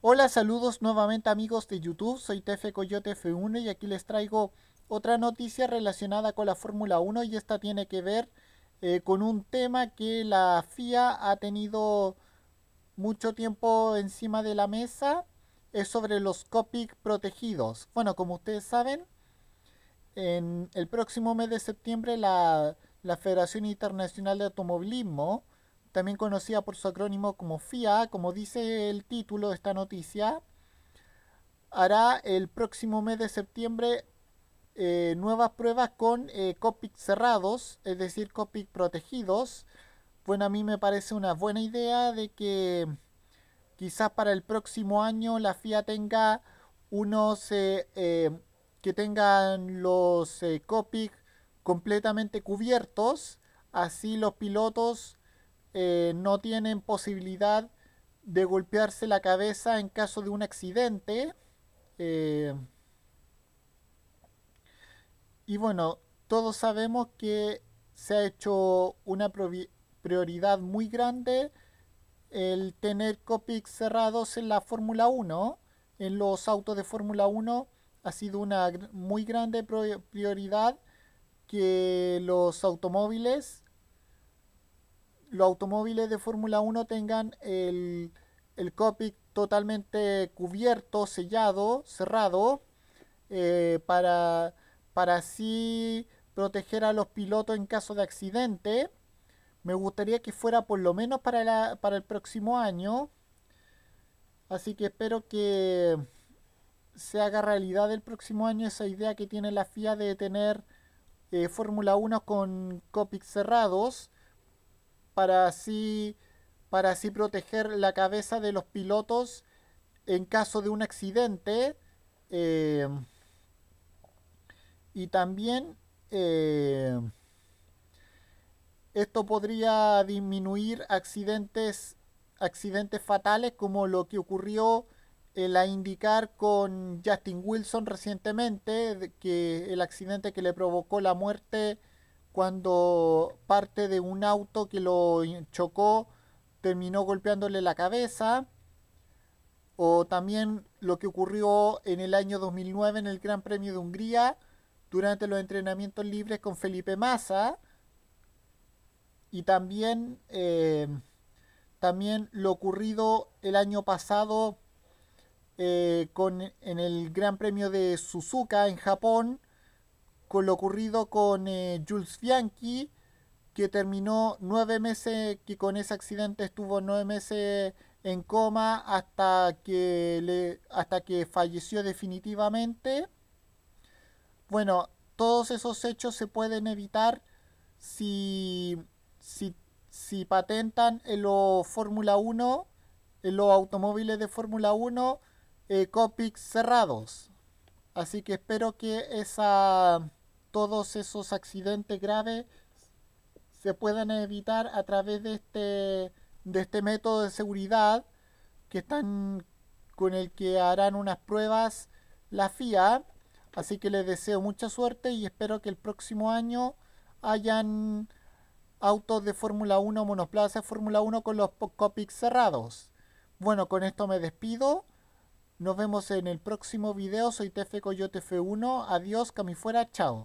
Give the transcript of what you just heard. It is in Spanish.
Hola, saludos nuevamente amigos de YouTube, soy TF Coyote F1 y aquí les traigo otra noticia relacionada con la Fórmula 1 y esta tiene que ver eh, con un tema que la FIA ha tenido mucho tiempo encima de la mesa, es sobre los Copic protegidos. Bueno, como ustedes saben, en el próximo mes de septiembre la, la Federación Internacional de Automovilismo también conocida por su acrónimo como FIA, como dice el título de esta noticia, hará el próximo mes de septiembre eh, nuevas pruebas con eh, Copic cerrados, es decir, Copic protegidos. Bueno, a mí me parece una buena idea de que quizás para el próximo año la FIA tenga unos eh, eh, que tengan los completamente cubiertos, así los pilotos eh, no tienen posibilidad de golpearse la cabeza en caso de un accidente. Eh, y bueno, todos sabemos que se ha hecho una prioridad muy grande el tener copics cerrados en la Fórmula 1, en los autos de Fórmula 1, ha sido una muy grande prioridad que los automóviles los automóviles de Fórmula 1 tengan el, el totalmente cubierto, sellado, cerrado, eh, para, para así proteger a los pilotos en caso de accidente. Me gustaría que fuera por lo menos para, el próximo año. Así que espero que se haga realidad el próximo año esa idea que tiene la FIA de tener eh, Fórmula 1 con copics cerrados para así, para así proteger la cabeza de los pilotos en caso de un accidente. Eh, y también eh, esto podría disminuir accidentes, accidentes fatales como lo que ocurrió el indicar con Justin Wilson recientemente, que el accidente que le provocó la muerte cuando parte de un auto que lo chocó terminó golpeándole la cabeza, o también lo que ocurrió en el año 2009 en el Gran Premio de Hungría durante los entrenamientos libres con Felipe Massa, y también, eh, también lo ocurrido el año pasado eh, con, en el Gran Premio de Suzuka en Japón, con lo ocurrido con eh, Jules Bianchi, que terminó nueve meses, que con ese accidente estuvo nueve meses en coma hasta que, le, hasta que falleció definitivamente. Bueno, todos esos hechos se pueden evitar si, si, patentan en los Fórmula 1, en los automóviles de Fórmula 1, eh, copics cerrados. Así que espero que esa, todos esos accidentes graves se puedan evitar a través de este, de este método de seguridad que están con el que harán unas pruebas la FIA. Así que les deseo mucha suerte y espero que el próximo año hayan autos de Fórmula 1, monoplaza Fórmula 1 con los copics cerrados. Bueno, con esto me despido. Nos vemos en el próximo video. Soy Tefe Coyote F1. Adiós, camifuera, chao.